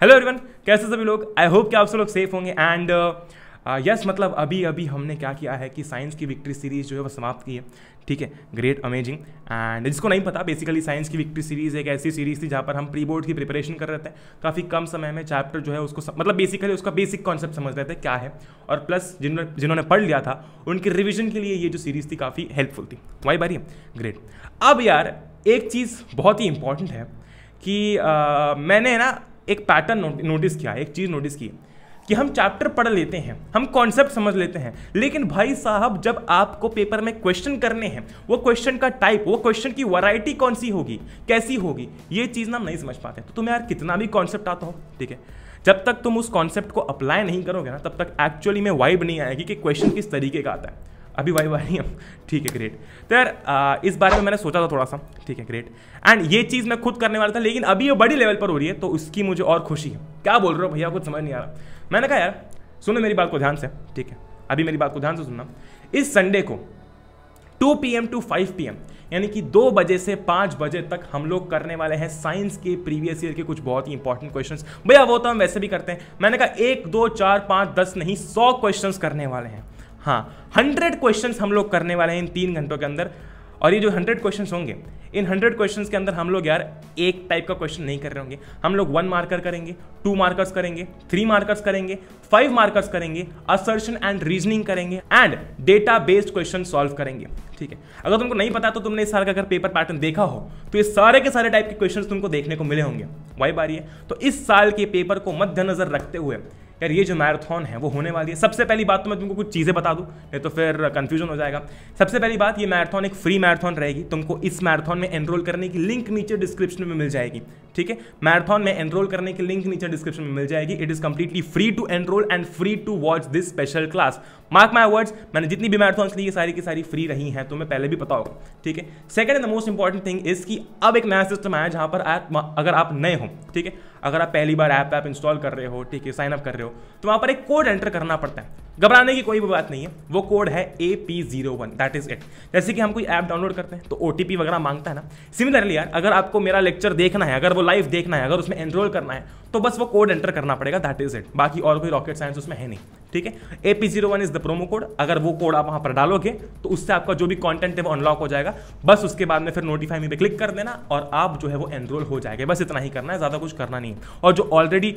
hello everyone कैसे सभी लोग आई होप कि आप सब लोग सेफ होंगे एंड यस uh, uh, मतलब अभी अभी हमने क्या किया है कि साइंस की विक्ट्री सीरीज़ जो है वो समाप्त की है ठीक है ग्रेट अमेजिंग एंड जिसको नहीं पता बेसिकली साइंस की विक्ट्री सीरीज़ एक ऐसी सीरीज़ थी जहाँ पर हम प्री बोर्ड की प्रिपरेशन कर रहे थे काफ़ी कम समय में चैप्टर जो है उसको सम... मतलब बेसिकली उसका बेसिक कॉन्सेप्ट समझ रहे थे क्या है और प्लस जिन जिन्होंने पढ़ लिया था उनकी रिविजन के लिए ये जो सीरीज़ थी काफ़ी हेल्पफुल थी वाई बारी ग्रेट अब यार एक चीज़ बहुत ही इंपॉर्टेंट है कि आ, uh, मैंने ना एक पैटर्न नोटिस किया एक चीज़ नोटिस की कि हम चैप्टर पढ़ लेते हैं हम कॉन्सेप्ट समझ लेते हैं लेकिन भाई साहब जब आपको पेपर में क्वेश्चन करने हैं वो क्वेश्चन का टाइप वो क्वेश्चन की वैरायटी कौन सी होगी कैसी होगी ये चीज़ ना हम नहीं समझ पाते तो तुम्हें यार कितना भी कॉन्सेप्ट आता हो ठीक है जब तक तुम उस कॉन्सेप्ट को अप्लाई नहीं करोगे ना तब तक एक्चुअली में वाइब नहीं आएगी कि क्वेश्चन किस तरीके का आता है अभी वाई वाई ठीक है ग्रेट तो यार आ, इस बारे में मैंने सोचा था थोड़ा सा ठीक है ग्रेट एंड ये चीज़ मैं खुद करने वाला था लेकिन अभी ये बड़ी लेवल पर हो रही है तो उसकी मुझे और खुशी है क्या बोल रहे हो भैया कुछ समझ नहीं आ रहा मैंने कहा यार सुनो मेरी बात को ध्यान से ठीक है अभी मेरी बात को ध्यान से सुनना इस संडे को 2 P M to 5 P M यानी कि दो बजे से पाँच बजे तक हम लोग करने वाले हैं साइंस के प्रीवियस ईयर के कुछ बहुत ही इंपॉर्टेंट क्वेश्चंस भैया वो तो हम वैसे भी करते हैं मैंने कहा एक दो चार पाँच दस नहीं सौ क्वेश्चंस करने वाले हैं हाँ हंड्रेड क्वेश्चन हम लोग करने वाले हैं इन तीन घंटों के अंदर और ये जो हंड्रेड क्वेश्चन होंगे इन हंड्रेड क्वेश्चन के अंदर हम लोग यार एक टाइप का क्वेश्चन नहीं कर रहे होंगे हम लोग वन मार्कर करेंगे टू मार्कर्स करेंगे थ्री मार्कर्स करेंगे फाइव मार्कर्स करेंगे असर्शन एंड रीजनिंग करेंगे and data based question solve करेंगे ठीक है अगर तुमको नहीं पता तो तुमने इस साल का अगर पेपर पैटर्न देखा हो तो ये सारे के सारे टाइप के क्वेश्चन तुमको देखने को मिले होंगे वाई बारी है तो इस साल के पेपर को मद्देनजर रखते हुए यार ये जो मैराथन है वो होने वाली है सबसे पहली बात तो मैं तुमको कुछ चीज़ें बता दूँ नहीं तो फिर कन्फ्यूजन हो जाएगा सबसे पहली बात ये मैराथन एक फ्री मैराथन रहेगी तुमको इस मैराथन में एनरोल करने की लिंक नीचे डिस्क्रिप्शन में मिल जाएगी ठीक है मैराथन में एनरोल करने की लिंक नीचे डिस्क्रिप्शन में मिल जाएगी it is completely free to enrol and free to watch this special class mark my words मैंने जितनी भी मैराथन ली है सारी की सारी फ्री रही हैं मैं पहले भी पता होगा ठीक है second and the most important thing is कि अब एक नया सिस्टम आया जहां पर आप अगर आप नए हो ठीक है अगर आप पहली बार ऐप ऐप इंस्टॉल कर रहे हो ठीक है साइन अप कर रहे हो तो वहाँ पर एक कोड एंटर करना पड़ता है घबराने की कोई भी बात नहीं है वो कोड है A P zero one that is it जैसे कि हम कोई ऐप डाउनलोड करते हैं तो ओ वगैरह मांगता है ना सिमिलरली यार अगर आपको मेरा लेक्चर देखना है अगर वो लाइव देखना है अगर उसमें एनरोल करना है तो बस वो कोड एंटर करना पड़ेगा दैट इज इट बाकी और कोई रॉकेट साइंस उसमें है नहीं ठीक है A P zero one is the promo code अगर वो कोड आप वहां पर डालोगे तो उससे आपका जो भी कॉन्टेंट है वो अनलॉक हो जाएगा बस उसके बाद में फिर नोटिफाई में पे क्लिक कर देना और आप जो है वो एनरोल हो जाएंगे बस इतना ही करना है ज़्यादा कुछ करना नहीं और जो ऑलरेडी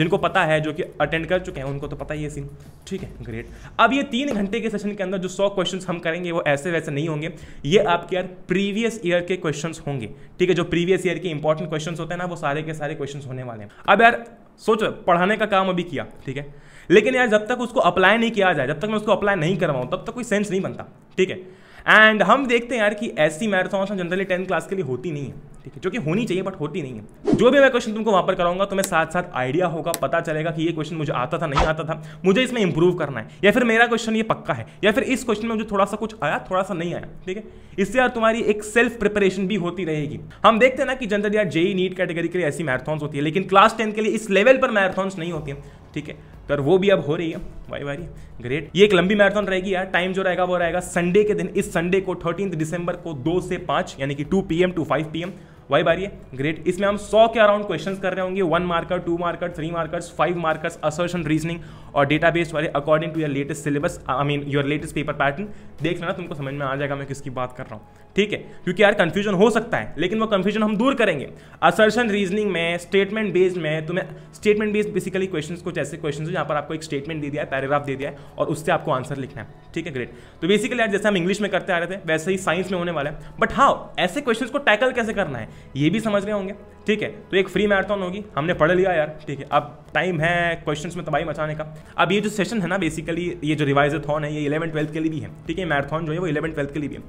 जिनको पता है जो कि अटेंड कर चुके हैं उनको तो पता ही है सीन ठीक है ग्रेट अब ये तीन घंटे के सेशन के अंदर जो सौ क्वेश्चन हम करेंगे वो ऐसे वैसे नहीं होंगे ये आपके यार प्रीवियस ईयर के क्वेश्चन होंगे ठीक है जो प्रीवियस ईयर के इंपॉर्टेंट क्वेश्चन होते हैं ना वो सारे के सारे क्वेश्चन होने वाले हैं अब यार सोचो पढ़ाने का काम अभी किया ठीक है लेकिन यार जब तक उसको अप्लाई नहीं किया जाए जब तक मैं उसको अप्लाई नहीं करवाऊँ तब तक कोई सेंस नहीं बनता ठीक है एंड हम देखते हैं यार कि ऐसी मैराथॉन्स जनरली टेंथ क्लास के लिए होती नहीं है ठीक है जो कि होनी चाहिए बट होती नहीं है जो भी मैं क्वेश्चन तुमको वहाँ पर कराऊंगा तुम्हें तो साथ साथ आइडिया होगा पता चलेगा कि ये क्वेश्चन मुझे आता था नहीं आता था मुझे इसमें इंप्रूव करना है या फिर मेरा क्वेश्चन ये पक्का है या फिर इस क्वेश्चन में मुझे थोड़ा सा कुछ आया थोड़ा सा नहीं आया ठीक है इससे यार तुम्हारी एक सेल्फ प्रिपरेशन भी होती रहेगी हम देखते हैं ना कि जनरल यार जेई नीट कैटेगरी के लिए ऐसी मैराथॉन्स होती है लेकिन क्लास टेन के लिए इस लेवल पर मैराथॉन्स नहीं होती है ठीक है तो वो भी अब हो रही है वाई वारी ग्रेट ये एक लंबी मैराथन रहेगी यार टाइम जो रहेगा वो रहेगा संडे के दिन इस संडे को थर्टीन दिसंबर को दो से पाँच यानी कि two P M to five P M वाई बारी ग्रेट इसमें हम सौ के अराउंड क्वेश्चंस कर रहे होंगे one marker two marker three markers five markers assertion reasoning और डेटाबेस वाले according to your latest syllabus I mean your latest paper pattern देख लेना तुमको समझ में आ जाएगा मैं किसकी बात कर रहा हूँ ठीक है क्योंकि यार कन्फ्यूजन हो सकता है लेकिन वो कन्फ्यूजन हम दूर करेंगे असर्शन रीजनिंग में स्टेटमेंट बेस्ड में तुम्हें स्टेटमेंट बेस्ड बेसिकली क्वेश्चन कुछ ऐसे क्वेश्चन जहाँ पर आपको एक स्टेटमेंट दे दिया है पैराग्राफ दे दिया है और उससे आपको आंसर लिखना है ठीक है ग्रेट तो बेसिकली यार जैसे हम इंग्लिश में करते आ रहे थे वैसे ही साइंस में होने वाला है बट हाउ ऐसे क्वेश्चन को टैकल कैसे करना है ये भी समझ रहे होंगे ठीक है तो एक फ्री मैराथन होगी हमने पढ़ लिया यार ठीक है अब टाइम है क्वेश्चन में तबाही मचाने का अब ये जो सेशन है ना बेसिकली ये जो रिवाइज थॉन है ये इलेवन ट्वेल्थ के लिए भी है ठीक है मैराथन जो है वो इलेवन ट्वेल्थ के लिए भी है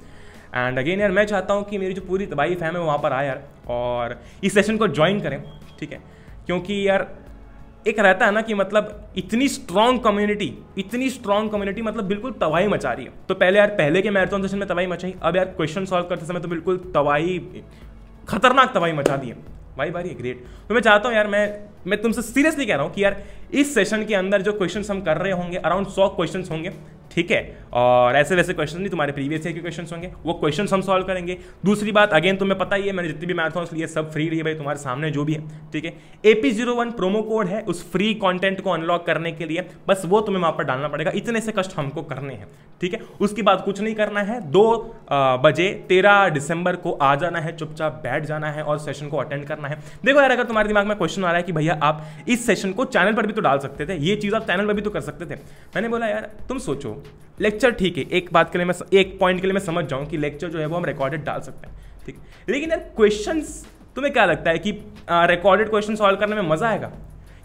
एंड अगेन यार मैं चाहता हूँ कि मेरी जो पूरी तबाही फैम है वहाँ पर आए यार और इस सेशन को ज्वाइन करें ठीक है क्योंकि यार एक रहता है ना कि मतलब इतनी स्ट्रांग कम्युनिटी इतनी स्ट्रांग कम्युनिटी मतलब बिल्कुल तबाही मचा रही है तो पहले यार पहले के मैराथन सेशन में तबाही मचाई अब यार क्वेश्चन सॉल्व करते समय तो बिल्कुल तबाही खतरनाक तबाही मचा दी है वाई बार ये ग्रेट तो मैं चाहता हूँ यार मैं मैं तुमसे सीरियसली कह रहा हूँ कि यार इस सेशन के अंदर जो क्वेश्चन हम कर रहे होंगे अराउंड सौ क्वेश्चन होंगे ठीक है और ऐसे वैसे क्वेश्चन नहीं तुम्हारे प्रीवियस ईयर के क्वेश्चन होंगे वो क्वेश्चन हम सॉल्व करेंगे दूसरी बात अगेन तुम्हें पता ही है मैंने जितनी भी मैराथॉन्स लिए सब फ्री रही है भाई तुम्हारे सामने जो भी है ठीक है A P zero one promo code है उस फ्री कॉन्टेंट को अनलॉक करने के लिए बस वो तुम्हें वहाँ पर डालना पड़ेगा इतने से कष्ट हमको करने हैं ठीक है उसके बाद कुछ नहीं करना है दो बजे तेरह दिसंबर को आ जाना है चुपचाप बैठ जाना है और सेशन को अटेंड करना है देखो यार अगर तुम्हारे दिमाग में क्वेश्चन आ रहा है कि भैया आप इस सेशन को चैनल पर भी तो डाल सकते थे ये चीज़ आप चैनल पर भी तो कर सकते थे मैंने बोला यार तुम सोचो लेक्चर ठीक है एक बात के लिए मैं एक पॉइंट के लिए मैं समझ जाऊँ कि लेक्चर जो है वो हम रिकॉर्डेड डाल सकते हैं ठीक लेकिन यार क्वेश्चन तुम्हें क्या लगता है कि रिकॉर्डेड क्वेश्चन सॉल्व करने में मज़ा आएगा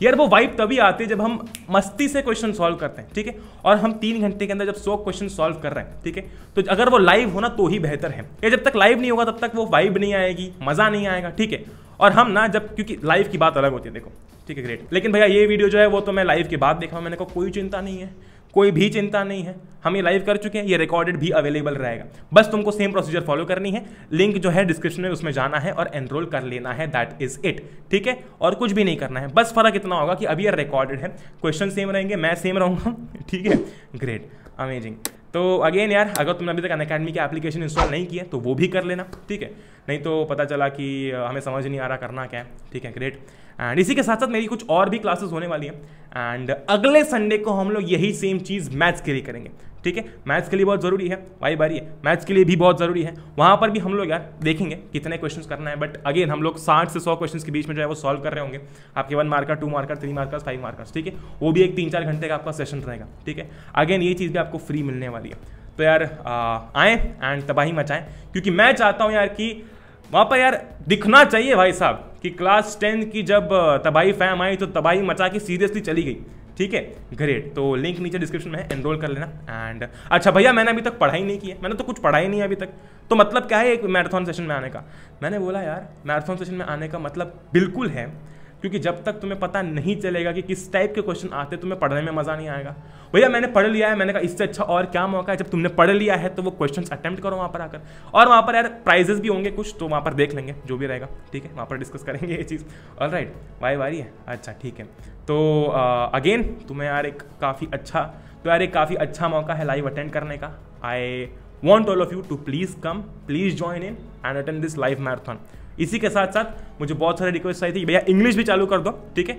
यार वो वाइब तभी आती है जब हम मस्ती से क्वेश्चन सॉल्व करते हैं ठीक है और हम तीन घंटे के अंदर जब सौ क्वेश्चन सॉल्व कर रहे हैं ठीक है तो अगर वो लाइव होना तो ही बेहतर है या जब तक लाइव नहीं होगा तब तक वो वाइब नहीं आएगी मज़ा नहीं आएगा ठीक है और हम ना जब क्योंकि लाइव की बात अलग होती है देखो ठीक है ग्रेट लेकिन भैया ये वीडियो जो है वो तो मैं लाइव के बाद देखा मैंने कहा कोई चिंता नहीं है कोई भी चिंता नहीं है हम ये लाइव कर चुके हैं ये रिकॉर्डेड भी अवेलेबल रहेगा बस तुमको सेम प्रोसीजर फॉलो करनी है लिंक जो है डिस्क्रिप्शन में उसमें जाना है और एनरोल कर लेना है दैट इज इट ठीक है और कुछ भी नहीं करना है बस फर्क इतना होगा कि अभी ये रिकॉर्डेड है क्वेश्चन सेम रहेंगे मैं सेम रहूँगा ठीक है ग्रेट अमेजिंग तो अगेन यार अगर तुमने अभी तक अन अकेडमी की एप्लीकेशन इंस्टॉल नहीं किया तो वो भी कर लेना ठीक है नहीं तो पता चला कि हमें समझ नहीं आ रहा करना क्या है ठीक है ग्रेट एंड इसी के साथ साथ मेरी कुछ और भी क्लासेस होने वाली हैं एंड अगले संडे को हम लोग यही सेम चीज़ मैथ्स के लिए करेंगे ठीक है मैथ्स के लिए बहुत ज़रूरी है वाई बारी है मैथ्स के लिए भी बहुत ज़रूरी है वहाँ पर भी हम लोग यार देखेंगे कितने क्वेश्चन करना है बट अगेन हम लोग साठ से सौ क्वेश्चन के बीच में जो है वो सॉल्व कर रहे होंगे आपके one marker two marker three markers five markers ठीक है वो भी एक तीन चार घंटे का आपका सेशन रहेगा ठीक है अगेन ये चीज़ भी आपको फ्री मिलने वाली है तो यार आए एंड तबाही मचाएं क्योंकि मैं चाहता हूँ यार कि वहाँ पर यार दिखना चाहिए भाई साहब कि क्लास टेन की जब तबाही फैम आई तो तबाही मचा के सीरियसली चली गई ठीक है ग्रेट तो लिंक नीचे डिस्क्रिप्शन में है एनरोल कर लेना एंड अच्छा भैया मैंने अभी तक पढ़ाई नहीं की है मैंने तो कुछ पढ़ाई नहीं है अभी तक तो मतलब क्या है एक मैराथन सेशन में आने का मैंने बोला यार मैराथन सेशन में आने का मतलब बिल्कुल है क्योंकि जब तक तुम्हें पता नहीं चलेगा कि किस टाइप के क्वेश्चन आते तुम्हें पढ़ने में मज़ा नहीं आएगा भैया मैंने पढ़ लिया है मैंने कहा इससे अच्छा और क्या मौका है जब तुमने पढ़ लिया है तो वो क्वेश्चन अटैम्प्ट करो वहाँ पर आकर और वहाँ पर यार प्राइजेस भी होंगे कुछ तो वहाँ पर देख लेंगे जो भी रहेगा ठीक है वहाँ पर डिस्कस करेंगे ये चीज़ ऑल राइट वाई वारी है अच्छा ठीक है तो अगेन तुम्हें यार एक काफ़ी अच्छा तो यार एक काफ़ी अच्छा मौका है लाइव अटेंड करने का I want all of you to please come please join in and attend this live marathon इसी के साथ साथ मुझे बहुत सारे रिक्वेस्ट आई थी भैया इंग्लिश भी चालू कर दो ठीक है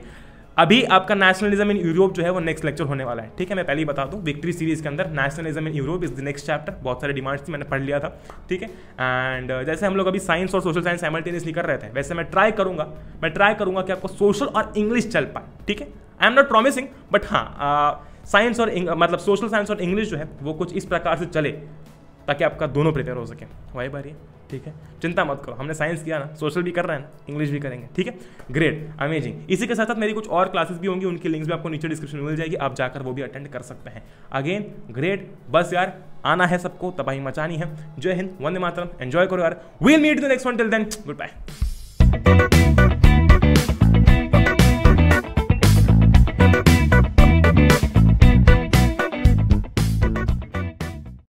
अभी आपका नेशनलिज्म इन यूरोप जो है वो नेक्स्ट लेक्चर होने वाला है ठीक है मैं पहले ही बता दूं विक्ट्री सीरीज के अंदर nationalism in Europe is the next chapter बहुत सारे डिमांड्स थी मैंने पढ़ लिया था ठीक है एंड uh, जैसे हम लोग अभी साइंस और सोशल साइंस साइमल्टेनियसली कर रहे थे वैसे मैं ट्राई करूंगा मैं ट्राई करूंगा कि आपको सोशल और इंग्लिश चल पाए ठीक है I am not promising but हाँ साइंस uh, और मतलब सोशल साइंस और इंग्लिश जो है वो कुछ इस प्रकार से चले ताकि आपका दोनों प्रिपेयर हो सके वही बारी ठीक है चिंता मत करो हमने साइंस किया ना सोशल भी कर रहे हैं इंग्लिश भी करेंगे ठीक है ग्रेट अमेजिंग इसी के साथ साथ मेरी कुछ और क्लासेस भी होंगी उनकी लिंक्स भी आपको नीचे डिस्क्रिप्शन में मिल जाएगी आप जाकर वो भी अटेंड कर सकते हैं अगेन ग्रेट बस यार आना है सबको तबाही मचानी है जय हिंद वंदे मातरम एंजॉय करो यार will meet the next one till then good bye